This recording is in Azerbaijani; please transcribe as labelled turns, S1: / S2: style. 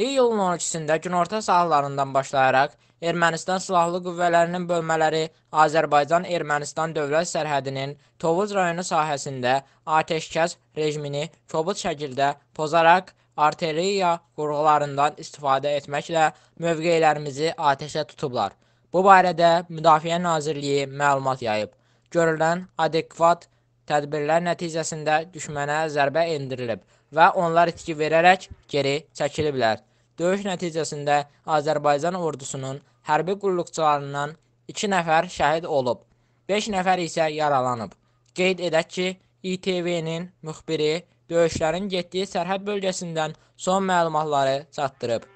S1: İyulun e 12-də günorta sahələrından başlayaraq Ermənistan silahlı qüvvələrinin bölmələri Azərbaycan-Ermənistan dövlət sərhədinin Tovuz rayonu sahəsində atəşkəs rejimini kobud şəkildə pozaraq artilleriya qurğularından istifadə etməklə mövqelərimizi atəşə tutublar. Bu barədə Müdafiə Nazirliyi məlumat yayıb. Görülən adekvat tədbirlər nəticəsində düşmənə zərbə endirilib və onlar itki verərək geri çəkiliblər. Döyüş nəticəsində Azərbaycan ordusunun hərbi qulluqçularından 2 nəfər şəhid olub, 5 nəfər isə yaralanıb. Qeyd edək ki, ITV-nin müxbiri döyüşlərin getdiyi sərhəd bölgəsindən son məlumatları çatdırıb.